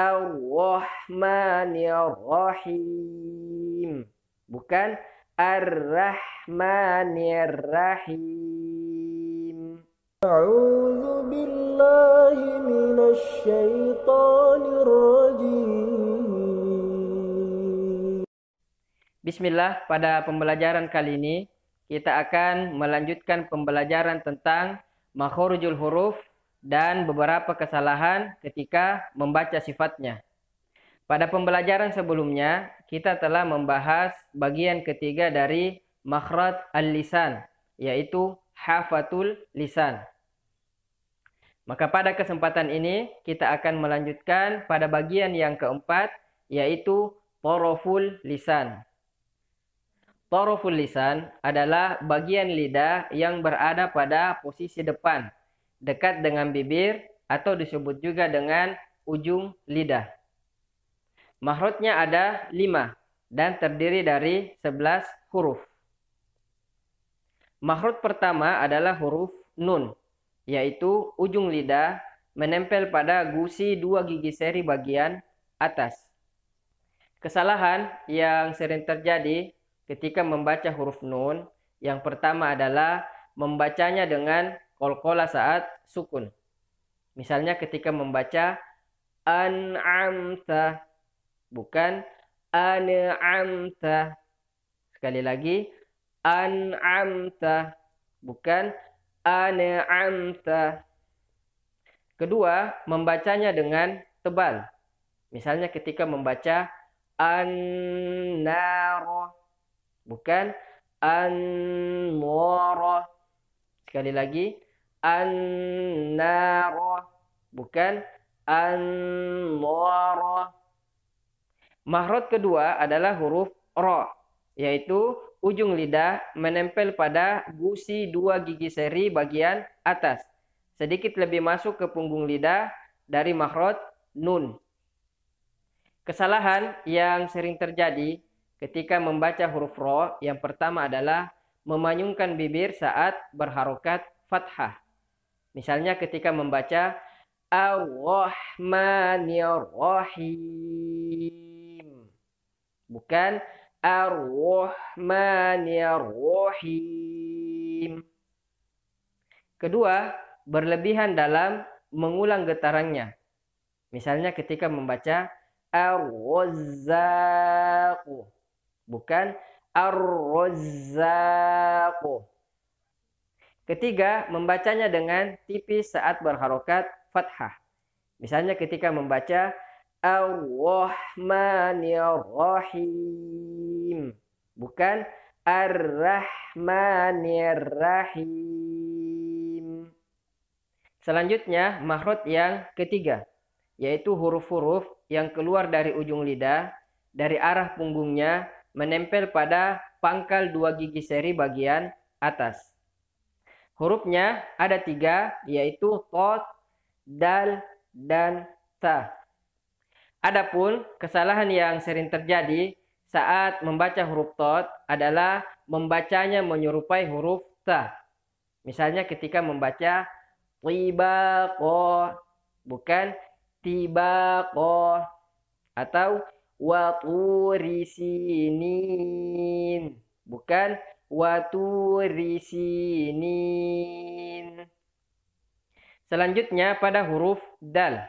Ar-Rahmanir Rahim. Bukan Ar-Rahmanir Rahim. A'udzu billahi minasy syaithanir rajim. Bismillah, pada pembelajaran kali ini kita akan melanjutkan pembelajaran tentang makhorujul huruf dan beberapa kesalahan ketika membaca sifatnya. Pada pembelajaran sebelumnya, kita telah membahas bagian ketiga dari makhraj al-lisan, yaitu hafatul lisan. Maka pada kesempatan ini kita akan melanjutkan pada bagian yang keempat yaitu toroful lisan. Toroful lisan adalah bagian lidah yang berada pada posisi depan dekat dengan bibir atau disebut juga dengan ujung lidah. Mahrotnya ada lima dan terdiri dari sebelas huruf. Mahrot pertama adalah huruf nun, yaitu ujung lidah menempel pada gusi dua gigi seri bagian atas. Kesalahan yang sering terjadi ketika membaca huruf nun, yang pertama adalah membacanya dengan kolkola saat sukun. Misalnya ketika membaca an'amta bukan an'amta. Sekali lagi an'amta bukan an'amta. Kedua, membacanya dengan tebal. Misalnya ketika membaca an-naro bukan an-noro. Sekali lagi, an bukan an mahrot kedua adalah huruf ro yaitu ujung lidah menempel pada gusi dua gigi seri bagian atas sedikit lebih masuk ke punggung lidah dari mahrot nun kesalahan yang sering terjadi ketika membaca huruf ro yang pertama adalah memanyungkan bibir saat berharokat fathah Misalnya ketika membaca Ar-Rahmanir-Rahim. Bukan Ar-Rahmanir-Rahim. Kedua, berlebihan dalam mengulang getarannya. Misalnya ketika membaca Ar-Razzaq. Bukan Ar-Razzaq. Ketiga, membacanya dengan tipis saat berharokat fathah. Misalnya ketika membaca Ar-Rahmanir-Rahim. Bukan Ar-Rahmanir-Rahim. Selanjutnya, mahrud yang ketiga, yaitu huruf-huruf yang keluar dari ujung lidah, dari arah punggungnya, menempel pada pangkal dua gigi seri bagian atas. Hurufnya ada tiga, yaitu qaf, dal, dan ta. Adapun kesalahan yang sering terjadi saat membaca huruf tot adalah membacanya menyerupai huruf ta. Misalnya ketika membaca tiba ko bukan tiba ko atau waturisinin, bukan Waturisinin. Selanjutnya pada huruf dal.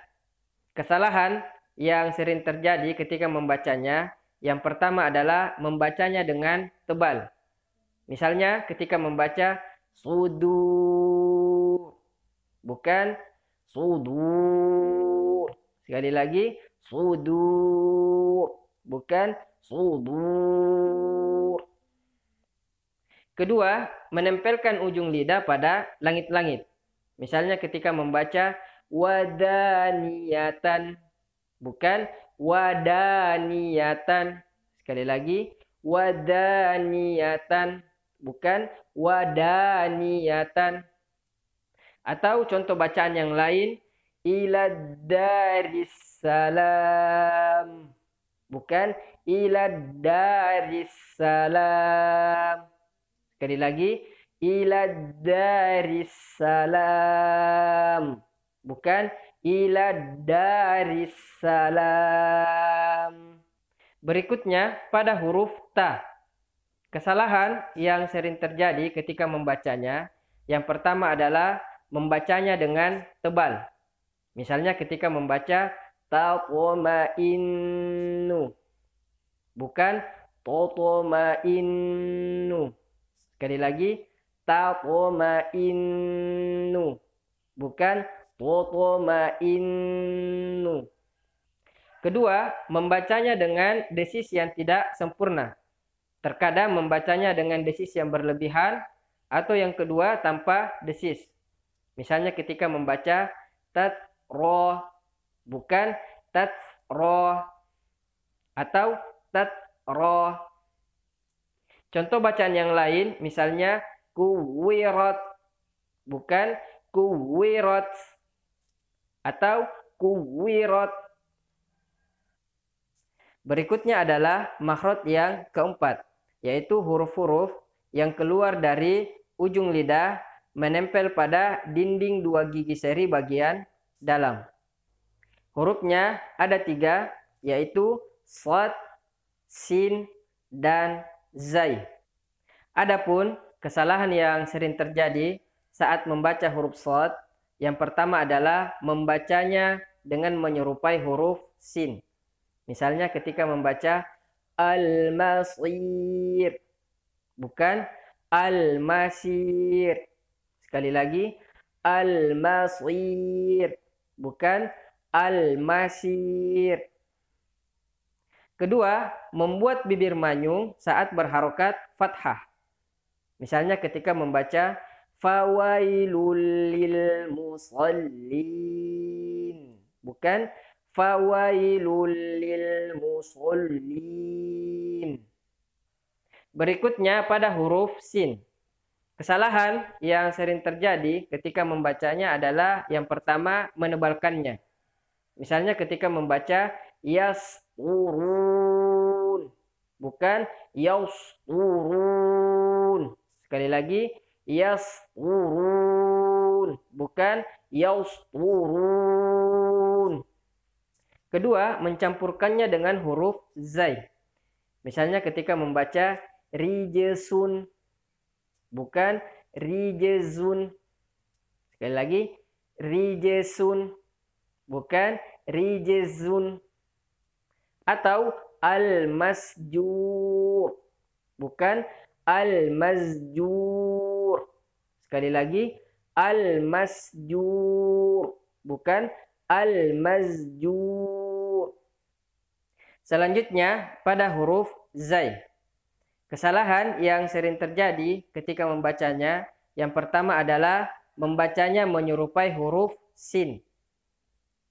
Kesalahan yang sering terjadi ketika membacanya, yang pertama adalah membacanya dengan tebal. Misalnya ketika membaca sudu bukan sudu. Sekali lagi sudu bukan sudu. Kedua, menempelkan ujung lidah pada langit-langit. Misalnya ketika membaca wadaniyatan bukan wadaniyatan. Sekali lagi, wadaniyatan bukan wadaniyatan. Atau contoh bacaan yang lain Iladarissalam. bukan iladarissalam. Sekali lagi, ila dari salam. Bukan ila dari salam. Berikutnya pada huruf ta. Kesalahan yang sering terjadi ketika membacanya, yang pertama adalah membacanya dengan tebal. Misalnya ketika membaca taqomainnu bukan totomainnu Sekali lagi, innu. Bukan innu. Kedua, membacanya dengan desis yang tidak sempurna. Terkadang membacanya dengan desis yang berlebihan atau yang kedua tanpa desis. Misalnya ketika membaca tat roh bukan tat roh atau tat roh Contoh bacaan yang lain misalnya kuwirat bukan kuwirat atau kuwirat. Berikutnya adalah makhraj yang keempat yaitu huruf-huruf yang keluar dari ujung lidah menempel pada dinding dua gigi seri bagian dalam. Hurufnya ada tiga, yaitu slot, sin, dan zai. Adapun kesalahan yang sering terjadi saat membaca huruf sod, yang pertama adalah membacanya dengan menyerupai huruf sin. Misalnya ketika membaca al-masir, bukan al-masir. Sekali lagi, al-masir, bukan al-masir. Kedua, membuat bibir manyung saat berharokat fathah. Misalnya ketika membaca fawailul lil musallin. Bukan fawailul lil musallin. Berikutnya pada huruf sin. Kesalahan yang sering terjadi ketika membacanya adalah yang pertama menebalkannya. Misalnya ketika membaca yas yasturun. Bukan yasturun Sekali lagi, yasturun. Bukan yasturun Kedua, mencampurkannya dengan huruf zai. Misalnya ketika membaca rijesun bukan rijezun. Sekali lagi rijesun bukan rijezun atau al-masjur. Bukan al masjur Sekali lagi, al-masjur. Bukan al masjur Selanjutnya, pada huruf zai. Kesalahan yang sering terjadi ketika membacanya, yang pertama adalah membacanya menyerupai huruf sin.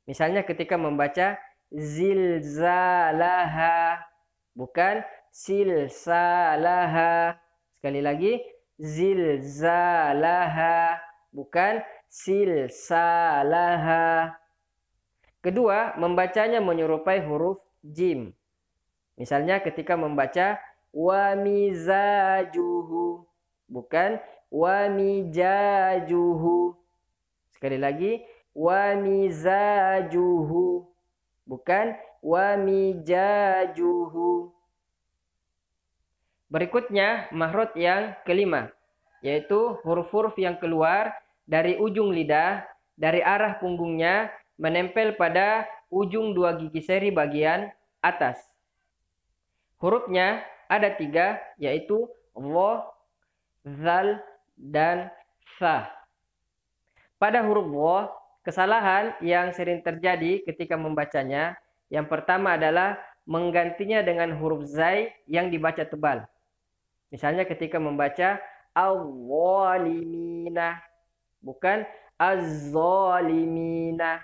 Misalnya ketika membaca zilzalaha bukan silsalaha sekali lagi zilzalaha bukan silsalaha kedua membacanya menyerupai huruf jim misalnya ketika membaca wamizajuhu bukan wamijajuhu sekali lagi wamizajuhu bukan wa mijajuhu. Berikutnya mahrot yang kelima yaitu huruf-huruf yang keluar dari ujung lidah dari arah punggungnya menempel pada ujung dua gigi seri bagian atas. Hurufnya ada tiga, yaitu wo, zal, dan sa. Pada huruf wo, Kesalahan yang sering terjadi ketika membacanya, yang pertama adalah menggantinya dengan huruf zai yang dibaca tebal. Misalnya ketika membaca awalimina bukan azalimina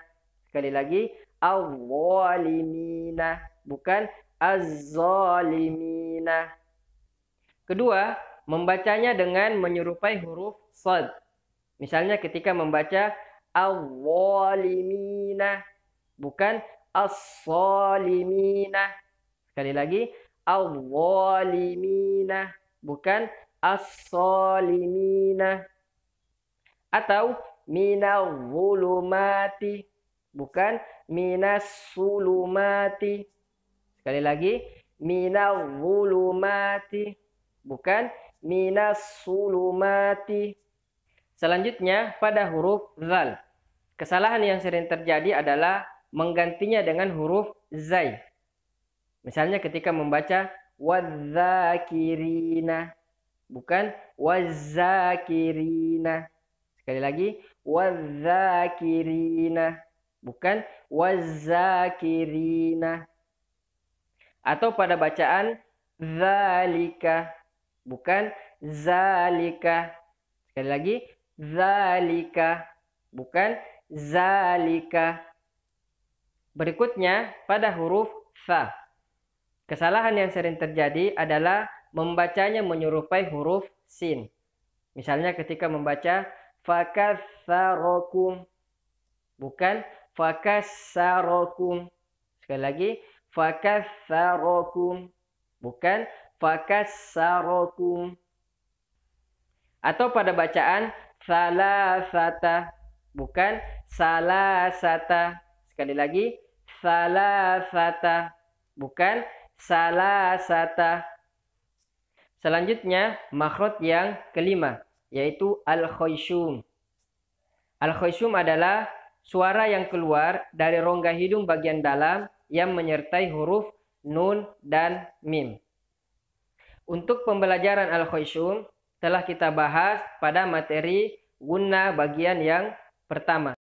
Sekali lagi awalimina bukan azalimina Kedua, membacanya dengan menyerupai huruf sad. Misalnya ketika membaca al-zalimina. Bukan as zalimina Sekali lagi, al-zalimina. Bukan as zalimina Atau minal zulumati. Bukan minas sulumati. Sekali lagi, minal zulumati. Bukan minas sulumati. Selanjutnya pada huruf zal. Kesalahan yang sering terjadi adalah menggantinya dengan huruf zai. Misalnya ketika membaca wazakirina, bukan wazakirina. Sekali lagi wazakirina bukan wazakirina. Atau pada bacaan zalika bukan zalika. Sekali lagi zalika bukan zalika. Berikutnya pada huruf fa. Kesalahan yang sering terjadi adalah membacanya menyerupai huruf sin. Misalnya ketika membaca fakasarokum, bukan fakasarokum. Sekali lagi fakasarokum, bukan fakasarokum. Atau pada bacaan salasata bukan Salah salasata. Sekali lagi, salah salasata. Bukan Salah salasata. Selanjutnya, makhraj yang kelima, yaitu al khoysum al khoysum adalah suara yang keluar dari rongga hidung bagian dalam yang menyertai huruf nun dan mim. Untuk pembelajaran al khoysum telah kita bahas pada materi guna bagian yang pertama.